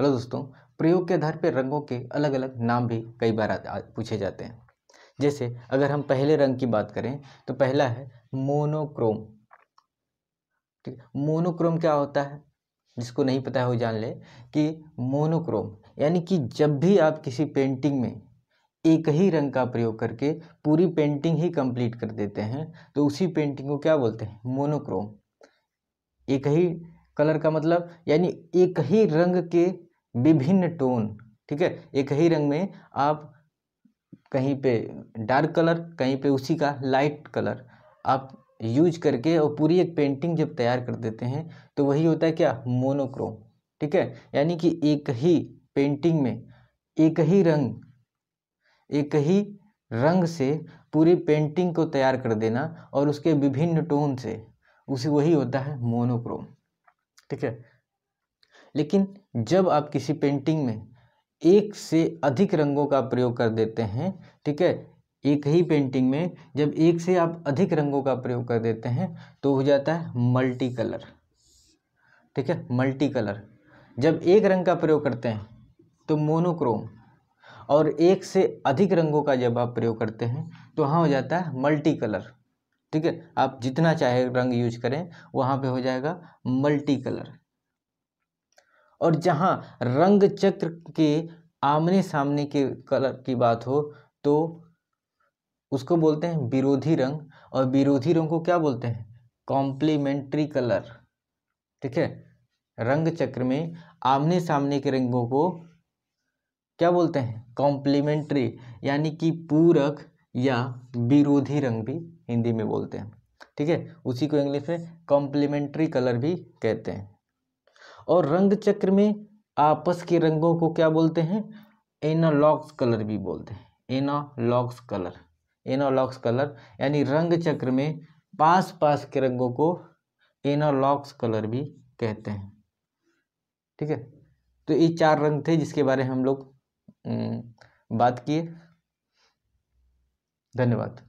hello दोस्तों प्रयोग के आधार पर रंगों के अलग अलग नाम भी कई बार पूछे जाते हैं जैसे अगर हम पहले रंग की बात करें तो पहला है मोनोक्रोम ठीक मोनोक्रोम क्या होता है जिसको नहीं पता है वो जान ले कि मोनोक्रोम यानी कि जब भी आप किसी पेंटिंग में एक ही रंग का प्रयोग करके पूरी पेंटिंग ही कंप्लीट कर देते हैं तो उसी पेंटिंग को क्या बोलते हैं मोनोक्रोम एक ही कलर का मतलब यानी एक ही रंग के विभिन्न टोन ठीक है एक ही रंग में आप कहीं पे डार्क कलर कहीं पे उसी का लाइट कलर आप यूज करके और पूरी एक पेंटिंग जब तैयार कर देते हैं तो वही होता है क्या मोनोक्रोम ठीक है यानी कि एक ही पेंटिंग में एक ही रंग एक ही रंग से पूरी पेंटिंग को तैयार कर देना और उसके विभिन्न टोन से उसी वही होता है मोनोक्रोम ठीक है लेकिन जब आप किसी पेंटिंग में एक से अधिक रंगों का प्रयोग कर देते हैं ठीक है एक ही पेंटिंग में जब एक से आप अधिक रंगों का प्रयोग कर देते हैं तो हो जाता है मल्टी कलर ठीक है मल्टी कलर जब एक रंग का प्रयोग करते हैं तो मोनोक्रोम और एक से अधिक रंगों का जब आप प्रयोग करते हैं तो वहाँ हो जाता है मल्टी कलर ठीक है आप जितना चाहे रंग यूज करें वहाँ पे हो जाएगा मल्टी कलर और जहाँ रंग चक्र के आमने सामने के कलर की बात हो तो उसको बोलते हैं विरोधी रंग और विरोधी रंग को क्या बोलते हैं कॉम्प्लीमेंट्री कलर ठीक है रंग चक्र में आमने सामने के रंगों को क्या बोलते हैं कॉम्प्लीमेंट्री यानी कि पूरक या विरोधी रंग भी हिंदी में बोलते हैं ठीक है उसी को इंग्लिश में कॉम्प्लीमेंट्री कलर भी कहते हैं और रंग चक्र में आपस के रंगों को क्या बोलते हैं एनालॉग्स कलर भी बोलते हैं एनालॉग्स कलर एनालॉग्स कलर यानी रंग चक्र में पास पास के रंगों को एनालॉग्स कलर भी कहते हैं ठीक है तो ये चार रंग थे जिसके बारे में हम लोग बात किए धन्यवाद